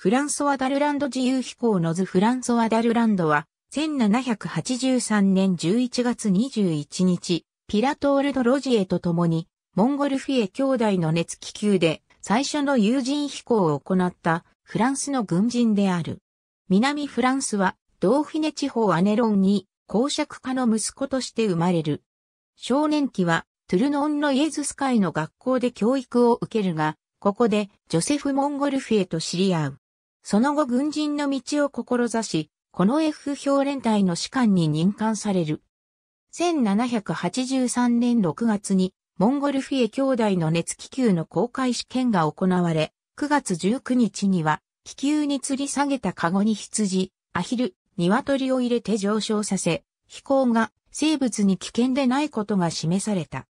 フランソワ・ダルランド自由飛行の図フランソワ・ダルランドは、1783年11月21日、ピラトール・ド・ロジエと共に、モンゴルフィエ兄弟の熱気球で最初の有人飛行を行ったフランスの軍人である。南フランスは、ドーフィネ地方アネロンに公爵家の息子として生まれる。少年期は、トゥルノンのイエズス会の学校で教育を受けるが、ここでジョセフ・モンゴルフィエと知り合う。その後軍人の道を志し、この F 評連隊の士官に任官される。1783年6月に、モンゴルフィエ兄弟の熱気球の公開試験が行われ、9月19日には、気球に吊り下げたカゴに羊、アヒル、鶏を入れて上昇させ、飛行が生物に危険でないことが示された。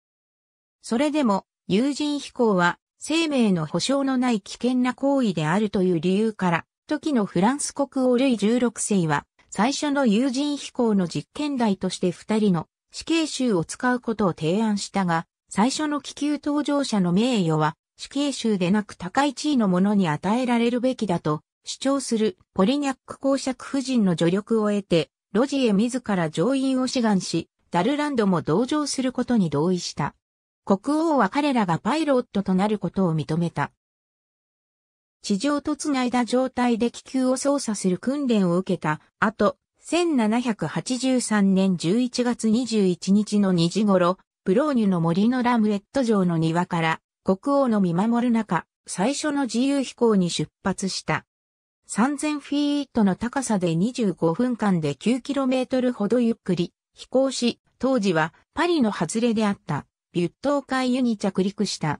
それでも、友人飛行は生命の保障のない危険な行為であるという理由から、時のフランス国王ルイ16世は、最初の有人飛行の実験台として二人の死刑囚を使うことを提案したが、最初の気球搭乗者の名誉は死刑囚でなく高い地位の者に与えられるべきだと主張するポリニャック公爵夫人の助力を得て、ロジエ自ら乗員を志願し、ダルランドも同乗することに同意した。国王は彼らがパイロットとなることを認めた。地上とつないだ状態で気球を操作する訓練を受けた後、1783年11月21日の2時頃、プローニュの森のラムレット城の庭から国王の見守る中、最初の自由飛行に出発した。3000フィートの高さで25分間で 9km ほどゆっくり飛行し、当時はパリの外れであった。ビュットー海湯に着陸した。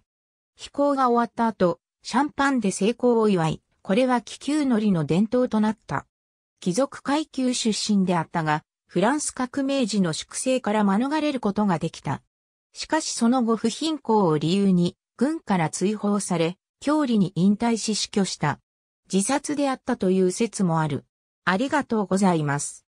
飛行が終わった後、シャンパンで成功を祝い、これは気球乗りの伝統となった。貴族階級出身であったが、フランス革命時の粛清から免れることができた。しかしその後不貧困を理由に、軍から追放され、郷里に引退し死去した。自殺であったという説もある。ありがとうございます。